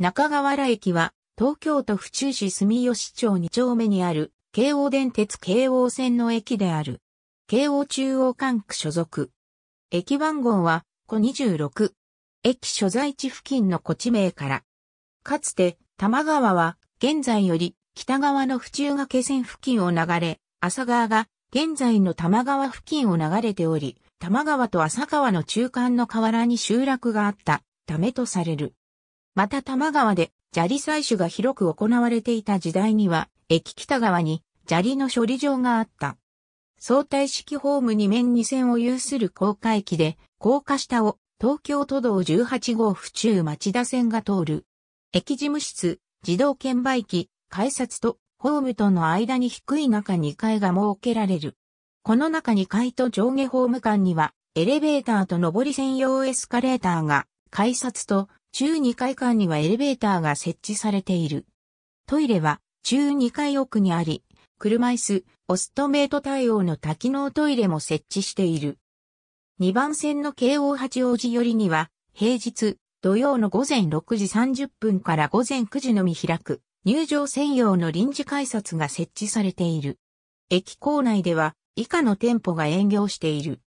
中川原駅は、東京都府中市住吉町2丁目にある、京王電鉄京王線の駅である。京王中央管区所属。駅番号は、小26。駅所在地付近の古地名から。かつて、玉川は、現在より、北側の府中掛線付近を流れ、浅川が、現在の玉川付近を流れており、玉川と浅川の中間の河原に集落があった、ためとされる。また多摩川で砂利採取が広く行われていた時代には、駅北側に砂利の処理場があった。相対式ホーム2面2線を有する高架駅で、高架下を東京都道18号府中町田線が通る。駅事務室、自動券売機、改札とホームとの間に低い中2階が設けられる。この中2階と上下ホーム間には、エレベーターと上り専用エスカレーターが、改札と中2階間にはエレベーターが設置されている。トイレは中2階奥にあり、車椅子、オストメイト対応の多機能トイレも設置している。2番線の京王八王子寄りには、平日、土曜の午前6時30分から午前9時のみ開く、入場専用の臨時改札が設置されている。駅構内では、以下の店舗が営業している。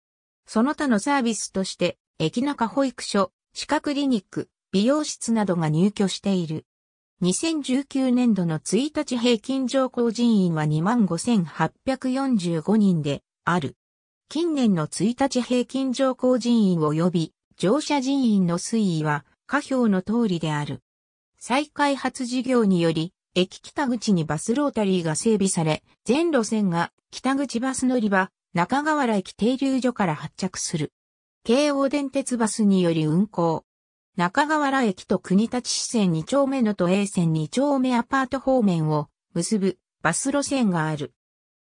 その他のサービスとして、駅中保育所、歯科クリニック、美容室などが入居している。2019年度の1日平均乗降人員は25,845人である。近年の1日平均乗降人員及び乗車人員の推移は下表の通りである。再開発事業により、駅北口にバスロータリーが整備され、全路線が北口バス乗り場、中川原駅停留所から発着する。京王電鉄バスにより運行。中河原駅と国立支線2丁目の都営線2丁目アパート方面を結ぶバス路線がある。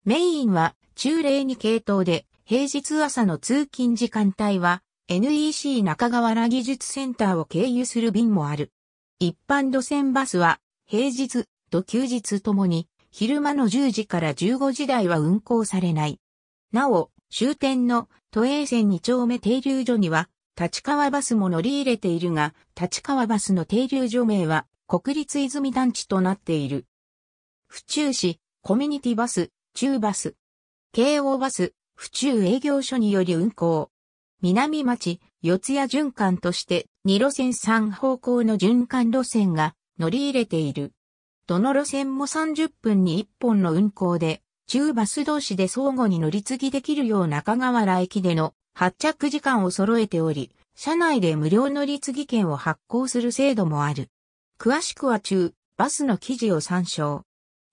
メインは中0に系統で平日朝の通勤時間帯は NEC 中河原技術センターを経由する便もある。一般路線バスは平日と休日ともに昼間の10時から15時台は運行されない。なお、終点の都営線2丁目停留所には立川バスも乗り入れているが、立川バスの停留所名は、国立泉団地となっている。府中市、コミュニティバス、中バス。京王バス、府中営業所により運行。南町、四谷循環として、2路線3方向の循環路線が乗り入れている。どの路線も30分に1本の運行で、中バス同士で相互に乗り継ぎできるよう中川原駅での発着時間を揃えており、車内で無料乗り継ぎ券を発行する制度もある。詳しくは中、バスの記事を参照。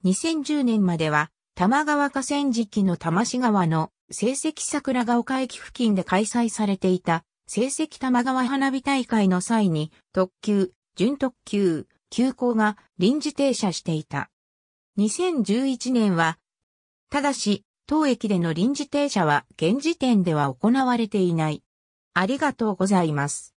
2010年までは、玉川河川敷の玉市川の成績桜ヶ丘駅付近で開催されていた、成績玉川花火大会の際に、特急、準特急、急行が臨時停車していた。2011年は、ただし、当駅での臨時停車は現時点では行われていない。ありがとうございます。